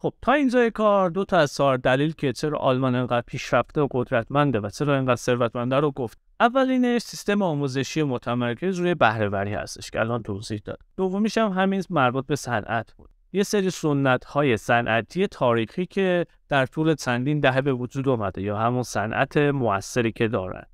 خب تا اینجای کار دو تا از دلیل که چرا آلمان انقدر پیشرفته و قدرتمنده و چرا انقدر ثروتمنده رو گفت اولینش سیستم آموزشی متمرکز روی بهرهوری هستش که الان توضیح داد دومیش هم همین مربوط به صنعت بود یه سری سنت های صنعتی تاریخی که در طول چندین دهه به وجود اومده یا همون صنعت موثری که دارن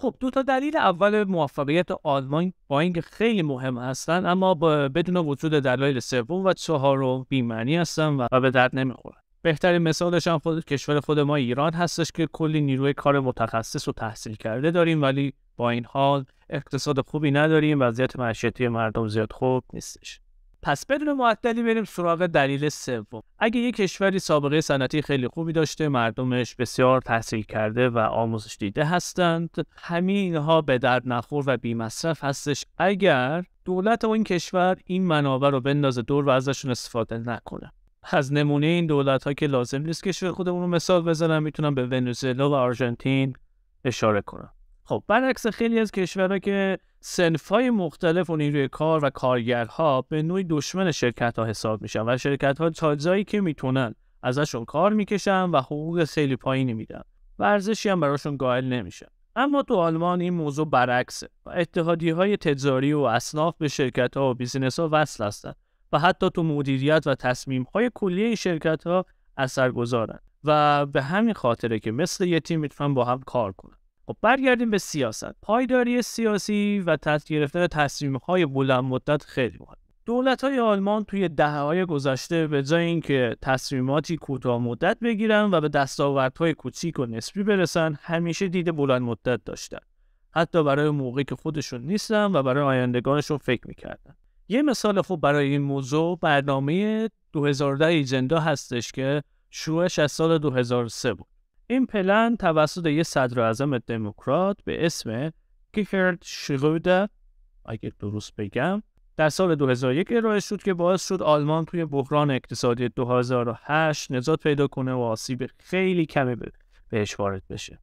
خب دو تا دلیل اول موفقیت آلمان با اینکه خیلی مهم هستن اما بدون وجود دلایل سوم و چهارم بیمعنی هستن و به درد نمیخورن بهترین مثالش هم خود کشور خود ما ایران هستش که کلی نیروی کار متخصص و تحصیل کرده داریم ولی با این حال اقتصاد خوبی نداریم وضعیت معیشتی مردم زیاد خوب نیستش پس بدون معطلی بریم سراغ دلیل سوم اگه یک کشوری سابقه صنعتی خیلی خوبی داشته مردمش بسیار تحصیل کرده و آموزش دیده هستند همین اینها به درد نخور و مصرف هستش اگر دولت اون این کشور این منابع رو بندازه دور و ازشون استفاده نکنه از نمونه این دولت ها که لازم نیست کشور خودمون رو مثال بزنم میتونم به ونزوئلا و آرژانتین اشاره کنم خب برعکس خیلی از کشورها که سنفای مختلف و نیروی کار و کارگرها به نوعی دشمن شرکت ها حساب میشن و شرکت ها که میتونن ازشون کار میکشن و حقوق خیلی پایینی میدن و ارزشی هم براشون قائل نمیشن اما تو آلمان این موضوع برعکسه و اتحادی های تجاری و اصناف به شرکت ها و بیزینس ها وصل هستن و حتی تو مدیریت و تصمیم های کلی این شرکت ها اثر گذارن و به همین خاطره که مثل یه تیم میتونن با هم کار کنن خب برگردیم به سیاست پایداری سیاسی و گرفتن تصمیم های بلند مدت خیلی مهم دولت های آلمان توی دهه های گذشته به جای اینکه تصمیماتی کوتاه مدت بگیرن و به های کوچیک و نسبی برسن همیشه دید بلند مدت داشتن حتی برای موقعی که خودشون نیستن و برای آیندگانشون فکر میکردن یه مثال خوب برای این موضوع برنامه 2010 ایجندا هستش که شروعش از سال 2003 بود این پلن توسط یه صدر اعظم دموکرات به اسم کیفرد شرودر اگه درست بگم در سال 2001 ارائه شد که باعث شد آلمان توی بحران اقتصادی 2008 نجات پیدا کنه و آسیب خیلی کمی بهش وارد بشه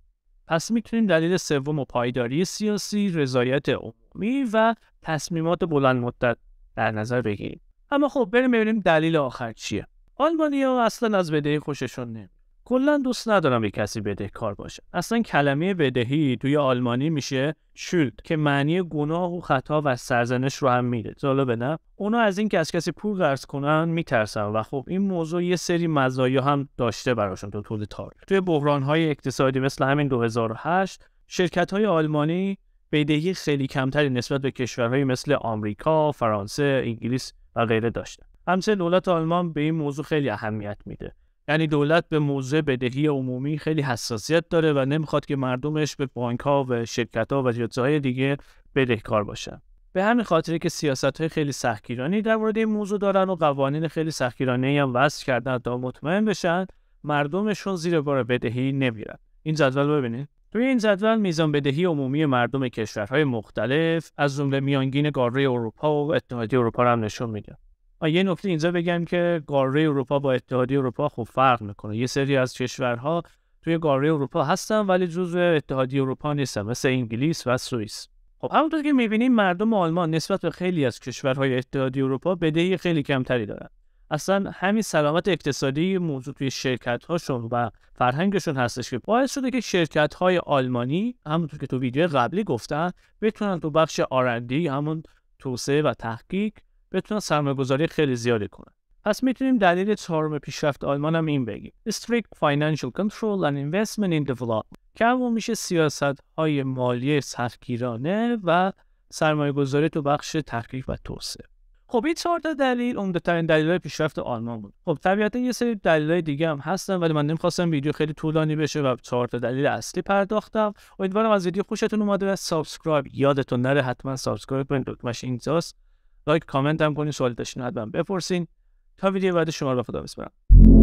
پس میتونیم دلیل سوم و پایداری سیاسی رضایت عمومی و تصمیمات بلند مدت در نظر بگیریم اما خب بریم ببینیم دلیل آخر چیه آلمانیا اصلا از بدهی خوششون نمیاد کلا دوست ندارم به کسی بدهکار باشه اصلا کلمه بدهی توی آلمانی میشه شولد که معنی گناه و خطا و سرزنش رو هم میده جالبه نه اونا از اینکه از کسی پول قرض کنن میترسن و خب این موضوع یه سری مزایا هم داشته براشون تو طول تاریخ توی بحران های اقتصادی مثل همین 2008 شرکت های آلمانی بدهی خیلی کمتری نسبت به کشورهایی مثل آمریکا، فرانسه، انگلیس و غیره داشتن. همچنین دولت آلمان به این موضوع خیلی اهمیت میده یعنی دولت به موضع بدهی عمومی خیلی حساسیت داره و نمیخواد که مردمش به بانک ها و شرکت ها و جزای دیگه بدهکار باشن به همین خاطر که سیاست های خیلی سختگیرانه در مورد این موضوع دارن و قوانین خیلی سختگیرانه هم وضع کردن تا مطمئن بشن مردمشون زیر بار بدهی نمیرن این جدول ببینید توی این جدول میزان بدهی عمومی مردم کشورهای مختلف از جمله میانگین قاره اروپا و اتحادیه اروپا هم نشون میده یه نکته اینجا بگم که قاره اروپا با اتحادیه اروپا خب فرق میکنه یه سری از کشورها توی قاره اروپا هستن ولی جزء اتحادیه اروپا نیستن مثل انگلیس و سوئیس خب همونطور که میبینیم مردم آلمان نسبت به خیلی از کشورهای اتحادیه اروپا بدهی خیلی کمتری دارن اصلا همین سلامت اقتصادی موضوع توی شرکت هاشون و فرهنگشون هستش که باعث شده که شرکت های آلمانی همونطور که تو ویدیو قبلی گفتن بتونن تو بخش آرندی همون توسعه و تحقیق بتونن سرمایه‌گذاری خیلی زیادی کنن پس میتونیم دلیل چهارم پیشرفت آلمان هم این بگیم Strict Financial Control and Investment in Development که همون میشه سیاست های مالی سختگیرانه و سرمایه گذاری تو بخش تحقیق و توسعه خب این چهار تا دلیل ترین دلیل های پیشرفت آلمان بود خب طبیعتا یه سری دلیل های دیگه هم هستن ولی من نمیخواستم ویدیو خیلی طولانی بشه و چهار تا دلیل اصلی پرداختم امیدوارم از ویدیو خوشتون اومده و سابسکرایب یادتون نره حتما سابسکرایب کنید دکمش اینجاست لایک کامنت هم کنین سوال داشتین حتما بپرسین تا ویدیو بعد شما رو به خدا میسپارم